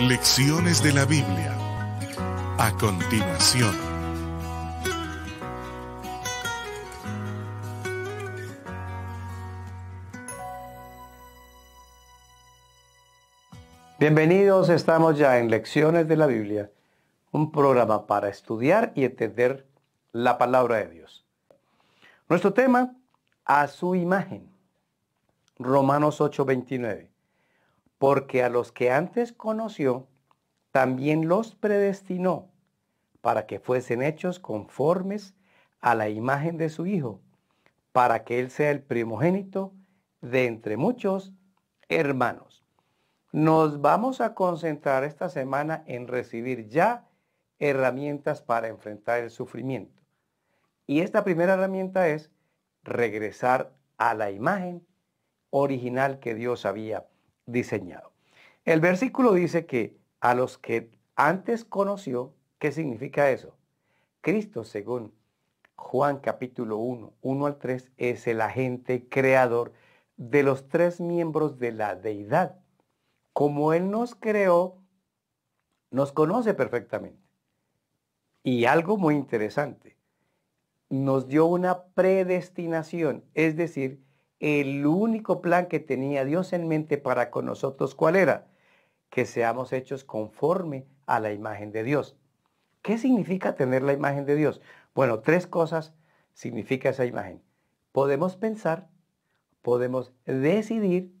Lecciones de la Biblia. A continuación. Bienvenidos, estamos ya en Lecciones de la Biblia, un programa para estudiar y entender la palabra de Dios. Nuestro tema, a su imagen. Romanos 8:29 porque a los que antes conoció, también los predestinó para que fuesen hechos conformes a la imagen de su Hijo, para que Él sea el primogénito de entre muchos hermanos. Nos vamos a concentrar esta semana en recibir ya herramientas para enfrentar el sufrimiento. Y esta primera herramienta es regresar a la imagen original que Dios había diseñado. El versículo dice que a los que antes conoció, ¿qué significa eso? Cristo, según Juan capítulo 1, 1 al 3, es el agente creador de los tres miembros de la deidad. Como Él nos creó, nos conoce perfectamente. Y algo muy interesante, nos dio una predestinación, es decir, el único plan que tenía Dios en mente para con nosotros, ¿cuál era? Que seamos hechos conforme a la imagen de Dios. ¿Qué significa tener la imagen de Dios? Bueno, tres cosas significa esa imagen. Podemos pensar, podemos decidir,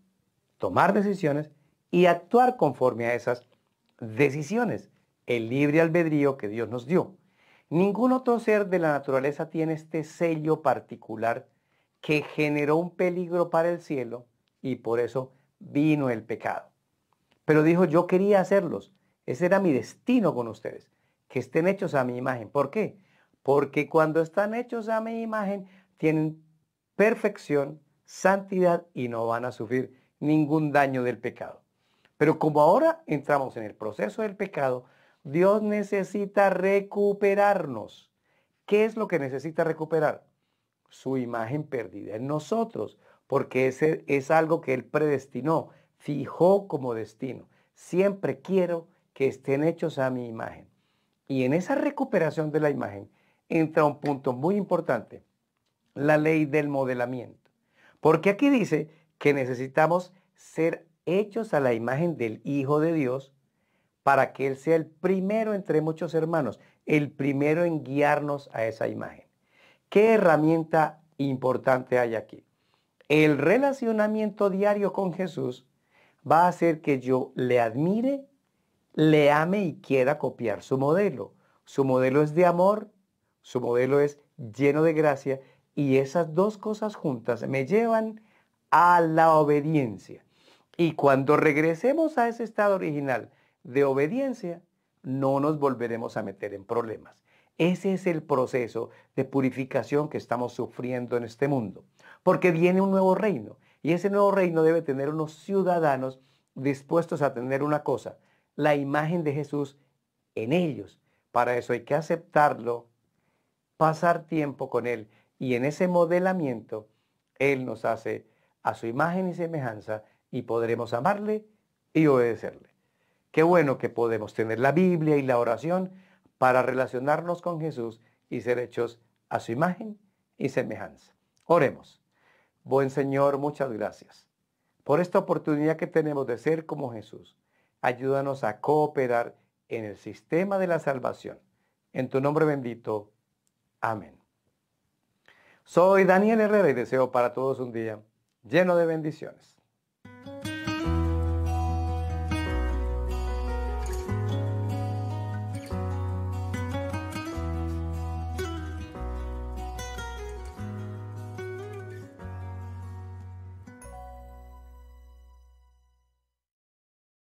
tomar decisiones y actuar conforme a esas decisiones, el libre albedrío que Dios nos dio. Ningún otro ser de la naturaleza tiene este sello particular que generó un peligro para el cielo y por eso vino el pecado. Pero dijo, yo quería hacerlos. Ese era mi destino con ustedes, que estén hechos a mi imagen. ¿Por qué? Porque cuando están hechos a mi imagen, tienen perfección, santidad y no van a sufrir ningún daño del pecado. Pero como ahora entramos en el proceso del pecado, Dios necesita recuperarnos. ¿Qué es lo que necesita recuperar? su imagen perdida en nosotros, porque ese es algo que Él predestinó, fijó como destino. Siempre quiero que estén hechos a mi imagen. Y en esa recuperación de la imagen entra un punto muy importante, la ley del modelamiento. Porque aquí dice que necesitamos ser hechos a la imagen del Hijo de Dios para que Él sea el primero entre muchos hermanos, el primero en guiarnos a esa imagen. ¿Qué herramienta importante hay aquí? El relacionamiento diario con Jesús va a hacer que yo le admire, le ame y quiera copiar su modelo. Su modelo es de amor, su modelo es lleno de gracia y esas dos cosas juntas me llevan a la obediencia. Y cuando regresemos a ese estado original de obediencia, no nos volveremos a meter en problemas. Ese es el proceso de purificación que estamos sufriendo en este mundo. Porque viene un nuevo reino. Y ese nuevo reino debe tener unos ciudadanos dispuestos a tener una cosa, la imagen de Jesús en ellos. Para eso hay que aceptarlo, pasar tiempo con Él. Y en ese modelamiento, Él nos hace a su imagen y semejanza y podremos amarle y obedecerle. Qué bueno que podemos tener la Biblia y la oración para relacionarnos con Jesús y ser hechos a su imagen y semejanza. Oremos. Buen Señor, muchas gracias por esta oportunidad que tenemos de ser como Jesús. Ayúdanos a cooperar en el sistema de la salvación. En tu nombre bendito. Amén. Soy Daniel Herrera y deseo para todos un día lleno de bendiciones.